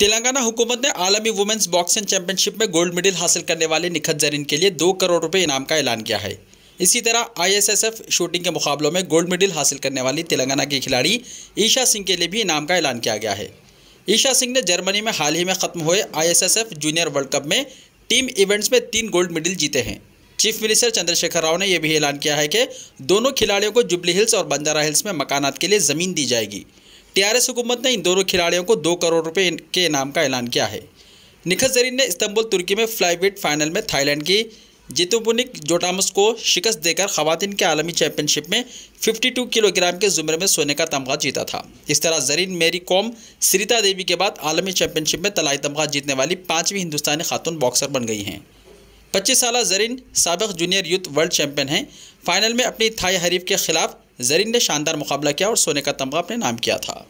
तेलंगाना हुकूमत ने आलमी वुमेन्स बॉक्सिंग चैंपियनशिप में गोल्ड मेडल हासिल करने वाले निखत जरीन के लिए दो करोड़ रुपए इनाम का ऐलान किया है इसी तरह आईएसएसएफ शूटिंग के मुकाबलों में गोल्ड मेडल हासिल करने वाली तेलंगाना की खिलाड़ी ईशा सिंह के लिए भी इनाम का ऐलान किया गया है ईशा सिंह ने जर्मनी में हाल ही में खत्म हुए आई जूनियर वर्ल्ड कप में टीम इवेंट्स में तीन गोल्ड मेडल जीते हैं चीफ मिनिस्टर चंद्रशेखर राव ने यह भी ऐलान किया है कि दोनों खिलाड़ियों को जुबली हिल्स और बंजारा हिल्स में मकानात के लिए ज़मीन दी जाएगी टीआरएस हुकूमत ने इन दोनों खिलाड़ियों को दो करोड़ रुपए के इनाम का ऐलान किया है निखत जरीन ने इस्तंबुल तुर्की में फ्लाईवेट फाइनल में थाईलैंड की जितुबुनिक जोटामस को शिकस्त देकर खातन के आलमी चैंपियनशिप में 52 किलोग्राम के जुमरे में सोने का तमगा जीता था इस तरह जरीन मेरी कॉम सरिता देवी के बाद आलमी चैंपियनशिप में तलाई तमगा जीतने वाली पाँचवीं हिंदुस्तानी खातून बॉक्सर बन गई हैं पच्चीस साल जरीन सबक जूनियर यूथ वर्ल्ड चैंपियन हैं फाइनल में अपनी थाई हरीफ के खिलाफ जरीन ने शानदार मुकाबला किया और सोने का तमगा अपने नाम किया था